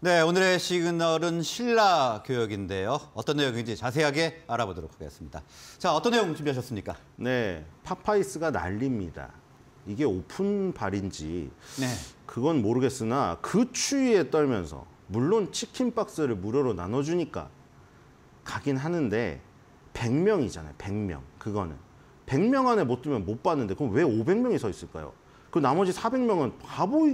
네, 오늘의 시그널은 신라 교역인데요. 어떤 내용인지 자세하게 알아보도록 하겠습니다. 자, 어떤 내용 준비하셨습니까? 네, 파파이스가 난립니다. 이게 오픈발인지 네. 그건 모르겠으나 그 추위에 떨면서 물론 치킨 박스를 무료로 나눠주니까 가긴 하는데 100명이잖아요, 100명. 그거는. 100명 안에 못 들면 못 봤는데 그럼 왜 500명이 서 있을까요? 그 나머지 400명은 바보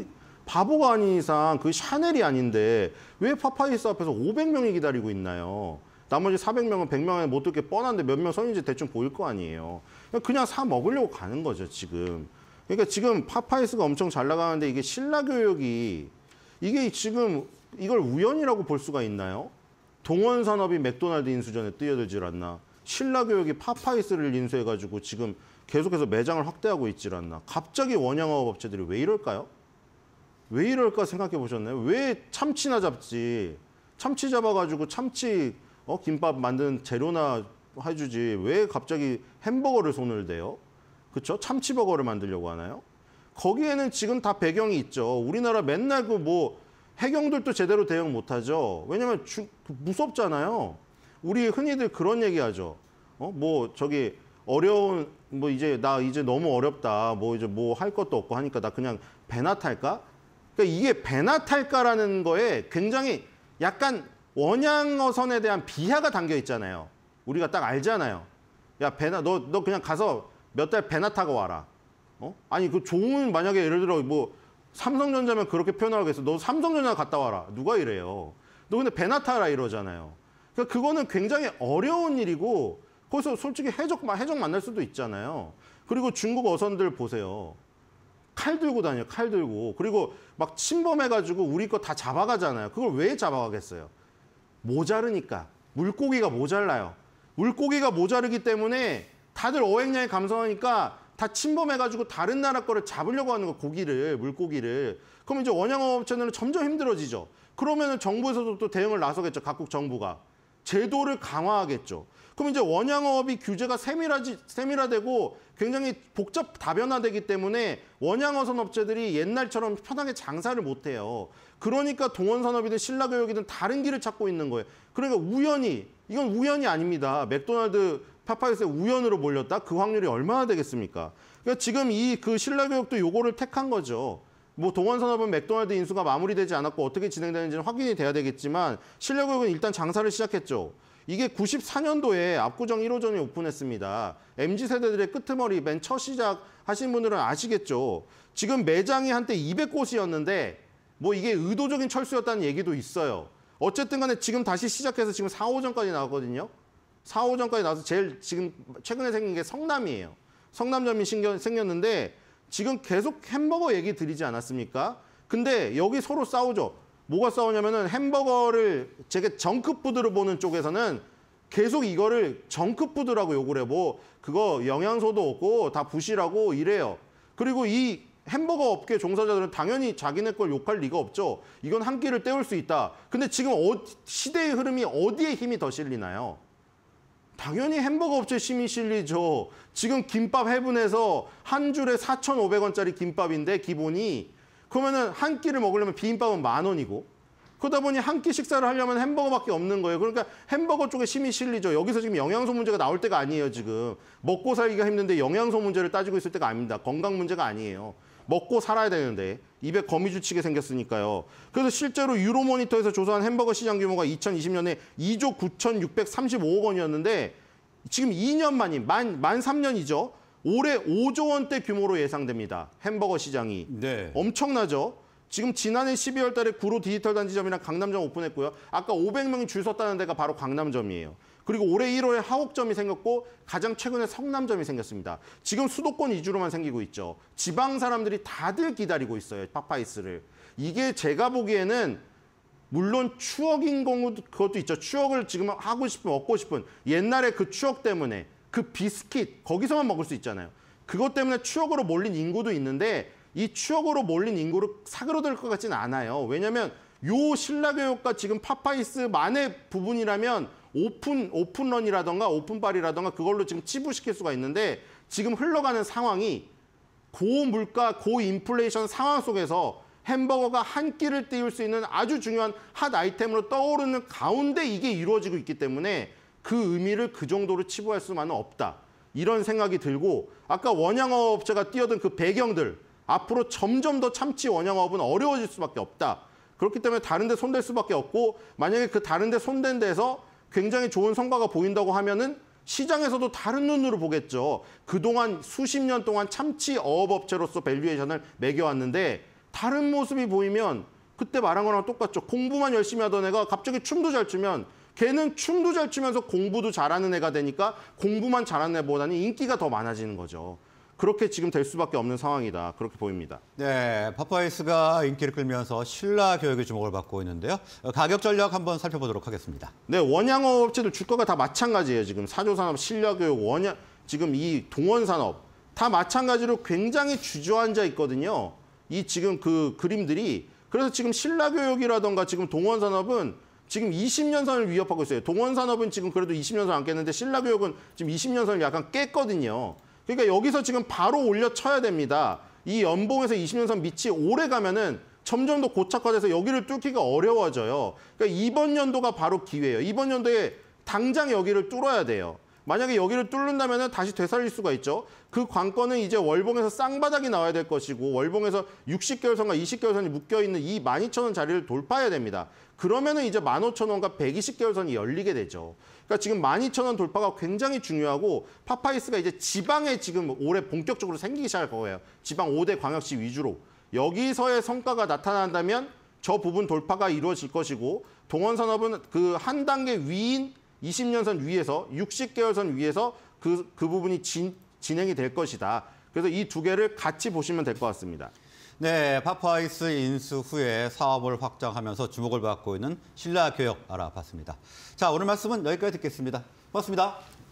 바보가 아닌 이상 그 샤넬이 아닌데 왜 파파이스 앞에서 500명이 기다리고 있나요? 나머지 400명은 100명 안에 못 들게 뻔한데 몇명 서있는지 대충 보일 거 아니에요. 그냥 사 먹으려고 가는 거죠, 지금. 그러니까 지금 파파이스가 엄청 잘 나가는데 이게 신라 교육이 이게 지금 이걸 우연이라고 볼 수가 있나요? 동원 산업이 맥도날드 인수전에 뛰어들질 않나. 신라 교육이 파파이스를 인수해가지고 지금 계속해서 매장을 확대하고 있질 않나. 갑자기 원양화업 업체들이 왜 이럴까요? 왜 이럴까 생각해 보셨나요? 왜 참치나 잡지? 참치 잡아가지고 참치 어, 김밥 만드는 재료나 해주지 왜 갑자기 햄버거를 손을 대요? 그렇죠? 참치버거를 만들려고 하나요? 거기에는 지금 다 배경이 있죠. 우리나라 맨날 그 뭐 해경들도 제대로 대응 못하죠. 왜냐면 주, 그 무섭잖아요. 우리 흔히들 그런 얘기하죠. 어? 뭐 저기 어려운 뭐 이제 나 이제 너무 어렵다. 뭐 이제 뭐 할 것도 없고 하니까 나 그냥 배나 탈까? 그러니까 이게 베나탈까라는 거에 굉장히 약간 원양어선에 대한 비하가 담겨 있잖아요. 우리가 딱 알잖아요. 야 배나 너 너 그냥 가서 몇 달 배나 타고 와라. 어? 아니 그 좋은 만약에 예를 들어 뭐 삼성전자면 그렇게 표현하겠어. 너 삼성전자 갔다 와라. 누가 이래요. 너 근데 배나 타라 이러잖아요. 그러니까 그거는 굉장히 어려운 일이고 거기서 솔직히 해적 해적 만날 수도 있잖아요. 그리고 중국 어선들 보세요. 칼 들고 다녀요. 칼 들고. 그리고 막 침범해가지고 우리 거 다 잡아가잖아요. 그걸 왜 잡아가겠어요? 모자르니까. 물고기가 모자라요. 물고기가 모자르기 때문에 다들 어획량이 감소하니까 다 침범해가지고 다른 나라 거를 잡으려고 하는 거 고기를 물고기를 그럼 이제 원양어업체는 점점 힘들어지죠. 그러면 은 정부에서도 또 대응을 나서겠죠. 각국 정부가 제도를 강화하겠죠. 그럼 이제 원양어업이 규제가 세밀하지, 세밀화되고 굉장히 복잡 다변화되기 때문에 원양어 선업체들이 옛날처럼 편하게 장사를 못해요. 그러니까 동원산업이든 신라교육이든 다른 길을 찾고 있는 거예요. 그러니까 우연히, 이건 우연이 아닙니다. 맥도날드 파파이스에 우연으로 몰렸다? 그 확률이 얼마나 되겠습니까? 그러니까 지금 이 그 신라교육도 요거를 택한 거죠. 뭐 동원산업은 맥도날드 인수가 마무리되지 않았고 어떻게 진행되는지는 확인이 돼야 되겠지만 신라교육은 일단 장사를 시작했죠. 이게 94년도에 압구정 1호점이 오픈했습니다. MZ세대들의 끄트머리 맨벤첫 시작 하신 분들은 아시겠죠. 지금 매장이 한때 200곳이었는데 뭐 이게 의도적인 철수였다는 얘기도 있어요. 어쨌든 간에 지금 다시 시작해서 지금 4, 호점까지 나왔거든요. 4, 호점까지 나와서 제일 지금 최근에 생긴 게 성남이에요. 성남점이 신경 생겼는데 지금 계속 햄버거 얘기 드리지 않았습니까? 근데 여기 서로 싸우죠. 뭐가 싸우냐면은 햄버거를 제게 정크푸드로 보는 쪽에서는 계속 이거를 정크푸드라고 욕을 해. 뭐 그거 영양소도 없고 다 부실하고 이래요. 그리고 이 햄버거 업계 종사자들은 당연히 자기네 걸 욕할 리가 없죠. 이건 한 끼를 때울 수 있다. 근데 지금 어, 시대의 흐름이 어디에 힘이 더 실리나요? 당연히 햄버거 업체 힘이 실리죠. 지금 김밥 해분에서 한 줄에 4,500원짜리 김밥인데 기본이 그러면은 한 끼를 먹으려면 비빔밥은 만 원이고 그러다 보니 한 끼 식사를 하려면 햄버거밖에 없는 거예요. 그러니까 햄버거 쪽에 심이 실리죠. 여기서 지금 영양소 문제가 나올 때가 아니에요, 지금. 먹고 살기가 힘든데 영양소 문제를 따지고 있을 때가 아닙니다. 건강 문제가 아니에요. 먹고 살아야 되는데 입에 거미주치게 생겼으니까요. 그래서 실제로 유로모니터에서 조사한 햄버거 시장 규모가 2020년에 2조 9,635억 원이었는데 지금 2년 만인 만, 만 3년이죠. 올해 5조 원대 규모로 예상됩니다. 햄버거 시장이. 네. 엄청나죠? 지금 지난해 12월 달에 구로 디지털 단지점이랑 강남점 오픈했고요. 아까 500명이 줄 섰다는 데가 바로 강남점이에요. 그리고 올해 1월에 하옥점이 생겼고 가장 최근에 성남점이 생겼습니다. 지금 수도권 위주로만 생기고 있죠. 지방 사람들이 다들 기다리고 있어요. 파파이스를. 이게 제가 보기에는 물론 추억인 경우도 그 것도 있죠. 추억을 지금 하고 싶은, 얻고 싶은 옛날의 그 추억 때문에 그 비스킷 거기서만 먹을 수 있잖아요. 그것 때문에 추억으로 몰린 인구도 있는데 이 추억으로 몰린 인구로 사그러들 것 같지는 않아요. 왜냐하면 요 신라교육과 지금 파파이스만의 부분이라면 오픈 오픈런이라던가 오픈발이라던가 그걸로 지금 치부시킬 수가 있는데 지금 흘러가는 상황이 고물가 고인플레이션 상황 속에서 햄버거가 한 끼를 띄울 수 있는 아주 중요한 핫 아이템으로 떠오르는 가운데 이게 이루어지고 있기 때문에 그 의미를 그 정도로 치부할 수만은 없다. 이런 생각이 들고 아까 원양어업자가 뛰어든 그 배경들 앞으로 점점 더 참치 원양어업은 어려워질 수밖에 없다. 그렇기 때문에 다른 데 손댈 수밖에 없고 만약에 그 다른 데 손댄 데서 굉장히 좋은 성과가 보인다고 하면은 시장에서도 다른 눈으로 보겠죠. 그동안 수십 년 동안 참치 어업 업체로서 밸류에이션을 매겨왔는데 다른 모습이 보이면 그때 말한 거랑 똑같죠. 공부만 열심히 하던 애가 갑자기 춤도 잘 추면 걔는 춤도 잘 추면서 공부도 잘하는 애가 되니까 공부만 잘하는 애보다는 인기가 더 많아지는 거죠. 그렇게 지금 될 수밖에 없는 상황이다. 그렇게 보입니다. 네, 파파이스가 인기를 끌면서 신라 교육의 주목을 받고 있는데요. 가격 전략 한번 살펴보도록 하겠습니다. 네, 원양업 업체들 주가가 다 마찬가지예요. 지금 사조산업, 신라 교육, 원양, 지금 이 동원산업 다 마찬가지로 굉장히 주저앉아 있거든요. 이 지금 그 그림들이 그래서 지금 신라 교육이라던가 지금 동원산업은 지금 20년선을 위협하고 있어요. 동원산업은 지금 그래도 20년선 안 깼는데 신라교육은 지금 20년선을 약간 깼거든요. 그러니까 여기서 지금 바로 올려쳐야 됩니다. 이 연봉에서 20년선 밑이 오래 가면은 점점 더 고착화돼서 여기를 뚫기가 어려워져요. 그러니까 이번 연도가 바로 기회예요. 이번 연도에 당장 여기를 뚫어야 돼요. 만약에 여기를 뚫는다면 다시 되살릴 수가 있죠. 그 관건은 이제 월봉에서 쌍바닥이 나와야 될 것이고 월봉에서 60개월선과 20개월선이 묶여있는 이 12,000원 자리를 돌파해야 됩니다. 그러면 은 이제 15,000원과 120개월선이 열리게 되죠. 그러니까 지금 12,000원 돌파가 굉장히 중요하고 파파이스가 이제 지방에 지금 올해 본격적으로 생기기 시작할 거예요. 지방 5대 광역시 위주로. 여기서의 성과가 나타난다면 저 부분 돌파가 이루어질 것이고 동원산업은 그 한 단계 위인 20년선 위에서 60개월선 위에서 그, 그 부분이 진, 진행이 될 것이다. 그래서 이 두 개를 같이 보시면 될 것 같습니다. 네, 파파이스 인수 후에 사업을 확장하면서 주목을 받고 있는 신라교역 알아봤습니다. 자, 오늘 말씀은 여기까지 듣겠습니다. 고맙습니다.